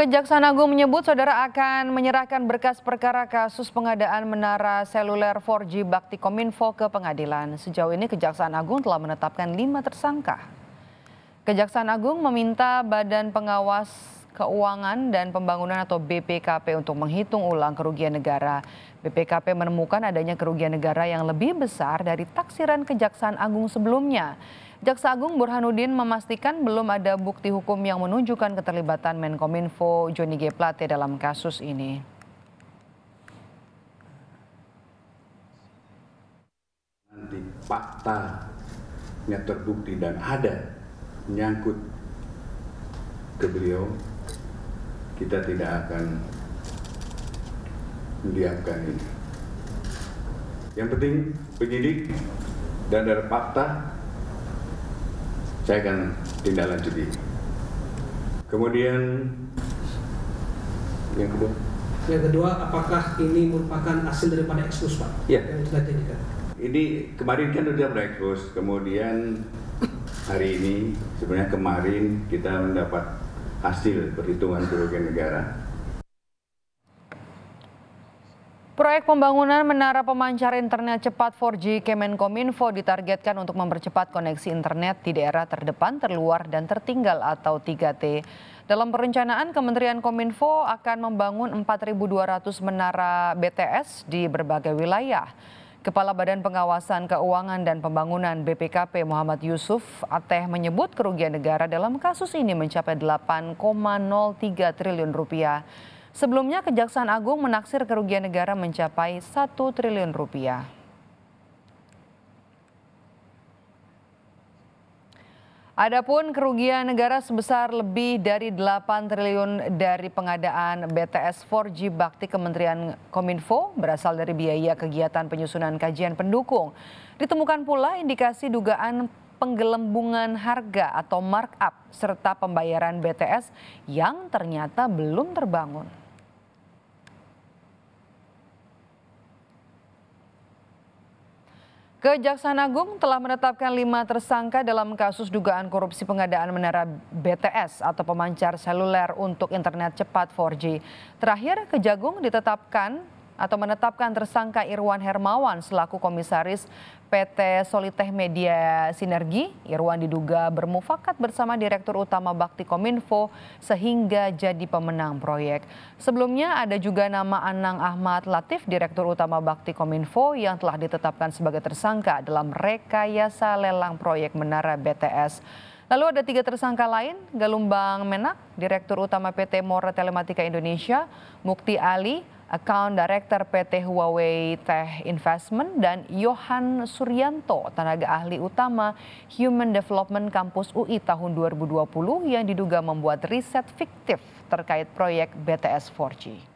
Kejaksaan Agung menyebut saudara akan menyerahkan berkas perkara kasus pengadaan menara seluler 4G Bakti Kominfo ke pengadilan. Sejauh ini Kejaksaan Agung telah menetapkan lima tersangka. Kejaksaan Agung meminta Badan Pengawas Keuangan dan Pembangunan atau BPKP untuk menghitung ulang kerugian negara BPKP menemukan adanya kerugian negara yang lebih besar dari taksiran Kejaksaan Agung sebelumnya. Jaksa Agung Burhanuddin memastikan belum ada bukti hukum yang menunjukkan keterlibatan Menkominfo Joni G. Plate dalam kasus ini. Nanti fakta yang terbukti dan ada menyangkut ke beliau, kita tidak akan mendiamkan ini. Yang penting penyidik dan dari fakta saya akan tindak lanjuti. Kemudian yang kedua. Yang kedua, apakah ini merupakan hasil daripada ekspos pak? Ya. Yang sudah jadikan. Ini kemarin kan sudah ekspos. kemudian hari ini sebenarnya kemarin kita mendapat hasil perhitungan kerugian negara Proyek pembangunan menara pemancar internet cepat 4G Kemenkominfo ditargetkan untuk mempercepat koneksi internet di daerah terdepan, terluar, dan tertinggal atau 3T. Dalam perencanaan, Kementerian Kominfo akan membangun 4.200 menara BTS di berbagai wilayah. Kepala Badan Pengawasan Keuangan dan Pembangunan BPKP Muhammad Yusuf Ateh menyebut kerugian negara dalam kasus ini mencapai 8,03 triliun rupiah. Sebelumnya Kejaksaan Agung menaksir kerugian negara mencapai satu triliun rupiah. Adapun kerugian negara sebesar lebih dari 8 triliun dari pengadaan BTS 4G Bakti Kementerian Kominfo berasal dari biaya kegiatan penyusunan kajian pendukung. Ditemukan pula indikasi dugaan penggelembungan harga atau markup serta pembayaran BTS yang ternyata belum terbangun. Kejaksaan Agung telah menetapkan lima tersangka dalam kasus dugaan korupsi pengadaan menara BTS atau pemancar seluler untuk internet cepat 4G. Terakhir, Kejagung ditetapkan atau menetapkan tersangka Irwan Hermawan selaku komisaris PT Soliteh Media Sinergi. Irwan diduga bermufakat bersama Direktur Utama Bakti Kominfo sehingga jadi pemenang proyek. Sebelumnya ada juga nama Anang Ahmad Latif, Direktur Utama Bakti Kominfo yang telah ditetapkan sebagai tersangka dalam rekayasa lelang proyek Menara BTS. Lalu ada tiga tersangka lain, Galumbang Menak, Direktur Utama PT Mora Telematika Indonesia, Mukti Ali, Account Director PT Huawei Tech Investment dan Johan Suryanto, tenaga ahli utama Human Development Kampus UI tahun 2020 yang diduga membuat riset fiktif terkait proyek BTS 4G.